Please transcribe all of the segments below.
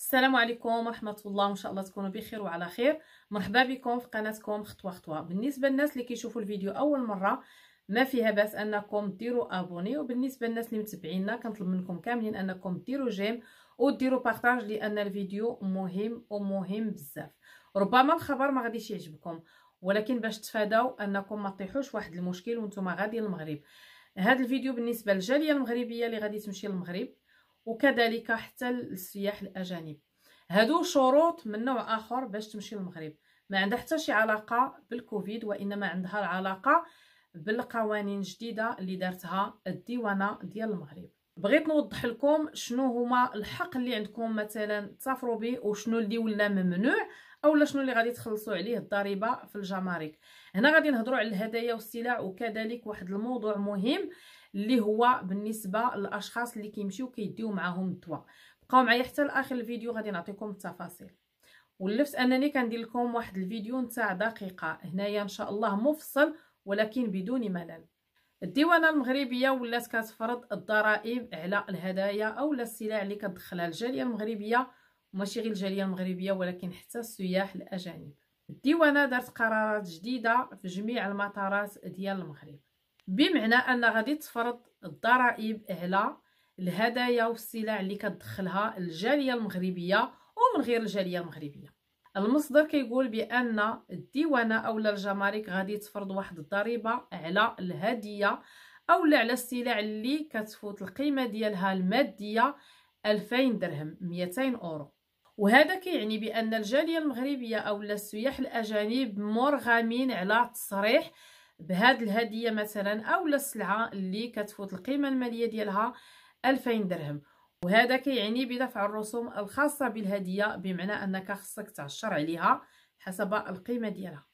السلام عليكم ورحمه الله وان شاء الله تكونوا بخير وعلى خير مرحبا بكم في قناتكم خطوه خطوه بالنسبه للناس اللي كيشوفوا الفيديو اول مره ما فيها باس انكم ديروا ابوني وبالنسبه للناس اللي متبعينا كنطلب منكم كاملين انكم ديروا جيم وديروا بارطاج لان الفيديو مهم ومهم بزاف ربما الخبر ما غاديش يعجبكم ولكن باش تفاداو انكم ما تطيحوش واحد المشكل وانتم غادي للمغرب هذا الفيديو بالنسبه للجاليه المغربيه اللي غادي تمشي للمغرب وكذلك حتى السياح الاجانب هادو شروط من نوع اخر باش تمشي للمغرب ما عندها حتى شي علاقه بالكوفيد وانما عندها العلاقه بالقوانين الجديده اللي دارتها الديوانه ديال المغرب بغيت نوضح لكم شنو هما الحق اللي عندكم مثلا تسافروا به وشنو اللي ولا ممنوع اولا شنو اللي غادي تخلصوا عليه الضريبه في الجمارك هنا غادي نهضروا على الهدايا والسلع وكذلك واحد الموضوع مهم اللي هو بالنسبه للاشخاص اللي كيمشيو كيديو معاهم الدواء بقاو معايا حتى لاخر الفيديو غادي نعطيكم التفاصيل ولفت انني كندير لكم واحد الفيديو نتاع دقيقه هنايا ان شاء الله مفصل ولكن بدون ملل الديوانه المغربيه ولات كتفرض الضرائب على الهدايا او السلع اللي كتدخلها الجاليه المغربيه ماشي غير الجاليه المغربيه ولكن حتى السياح الاجانب الديوانه دارت قرارات جديده في جميع المطارات ديال المغرب بمعنى ان غادي تفرض الضرائب على الهدايا والسلع اللي كتدخلها الجاليه المغربيه ومن غير الجاليه المغربيه المصدر كيقول بان الديوانه اولا الجمارك غادي تفرض واحد الضريبه على الهديه اولا على السلع اللي كتفوت القيمه ديالها الماديه 2000 درهم 200 اورو وهذا كيعني بان الجاليه المغربيه اولا السياح الاجانب مرغمين على التصريح بهاد الهديه مثلا اولا السلعه اللي كتفوت القيمه الماليه ديالها 2000 درهم وهذا كيعني بدفع الرسوم الخاصه بالهديه بمعنى انك خصك تعشر عليها حسب القيمه ديالها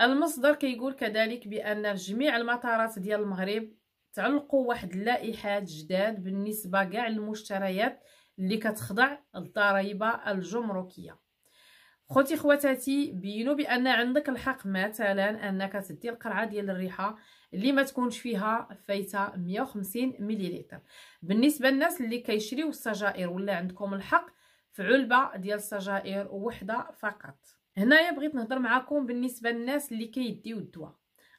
المصدر كيقول كذلك بان جميع المطارات ديال المغرب تعلقوا واحد اللائحات جداد بالنسبه كاع للمشتريات اللي كتخضع الضريبة الجمركيه خوتي خواتاتي بينوا بان عندك الحق مثلا انك تدي القرعه ديال الريحه اللي ما تكونش فيها فايته 150 مليلتر بالنسبه للناس اللي كيشريو السجائر ولا عندكم الحق في علبه ديال السجائر وحده فقط هنايا بغيت نهضر معكم بالنسبه للناس اللي كيديو الدواء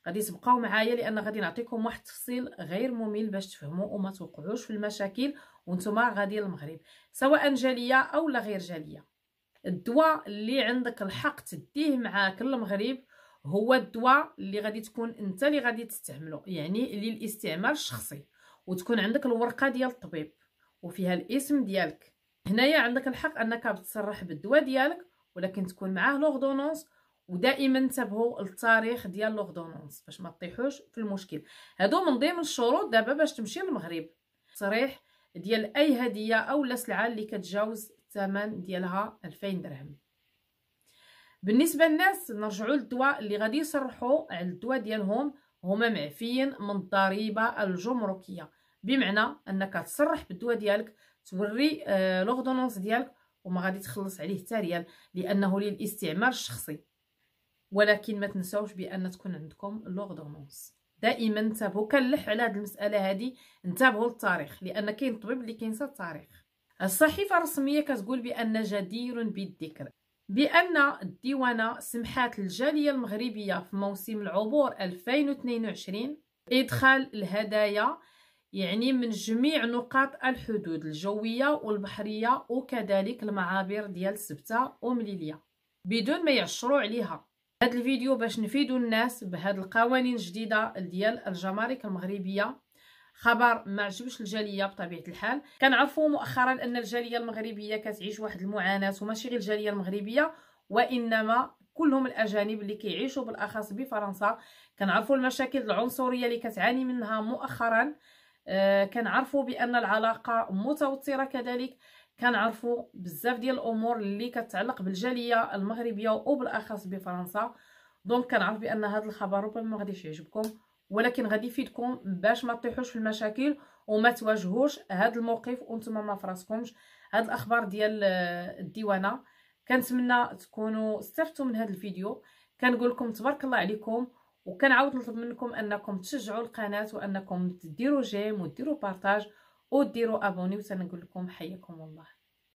غادي تبقاو معايا لان غادي نعطيكم واحد التفصيل غير ممل باش تفهموا وما توقعوش في المشاكل وانتم غادي للمغرب سواء جاليه او لا غير جاليه الدواء اللي عندك الحق تديه معاك للمغرب هو الدواء اللي غادي تكون انت اللي غادي تستعمله يعني للاستعمال الشخصي وتكون عندك الورقه ديال الطبيب وفيها الاسم ديالك هنايا عندك الحق انك بتصرح بالدواء ديالك ولكن تكون معاه لوغدونونس ودائما انتبهوا للتاريخ ديال لوغدونونس باش ما تطيحوش في المشكل هادو من ضمن الشروط دابا باش تمشي للمغرب تصريح ديال اي هديه او سلعه اللي كتجاوز الثمن ديالها 2000 درهم بالنسبه للناس نرجعوا للدواء اللي غادي يصرحوا على الدواء ديالهم هما معفيين من الضريبه الجمركيه بمعنى انك تصرح بالدواء ديالك توري آه، لوغدونونس ديالك وما غادي تخلص عليه حتى ريال لانه للاستعمار الشخصي ولكن ما تنساوش بان تكون عندكم لوغدونونس دائما انتبهوا كنلح على هذه المساله هذه انتبهوا للتاريخ لان كاين طبيب اللي كينسى التاريخ الصحيفة الرسمية كتقول بأن جدير بالذكر بأن الديوانة سمحات للجالية المغربية في موسم العبور 2022 إدخال الهدايا يعني من جميع نقاط الحدود الجوية والبحرية وكذلك المعابر ديال سبتة ومليلية بدون ما يعشروا عليها هاد الفيديو باش نفيدو الناس بهاد القوانين الجديدة ديال الجمارك المغربية خبر ما عجبش الجاليه بطبيعه الحال كنعرفوا مؤخرا ان الجاليه المغربيه كتعيش واحد المعاناه وماشي غير الجاليه المغربيه وانما كلهم الاجانب اللي كيعيشوا بالاخص بفرنسا كنعرفوا المشاكل العنصريه اللي كتعاني منها مؤخرا آه، كنعرفوا بان العلاقه متوتره كذلك كنعرفوا بزاف ديال الامور اللي كتعلق بالجاليه المغربيه وبالاخص بفرنسا دونك كنعرف بان هذا الخبر ربما ما غاديش يعجبكم ولكن غادي يفيدكم باش ما تطيحوش في المشاكل وما تواجهوش هذا الموقف وانتم ما فراسكمش هاد الاخبار ديال آه، الديوانه كنتمنى تكونوا استفدتوا من هذا الفيديو كنقول لكم تبارك الله عليكم وكنعاود نطلب منكم انكم تشجعوا القناه وانكم تديروا جيم وديروا بارطاج وديروا ابوني وتنقول لكم حياكم الله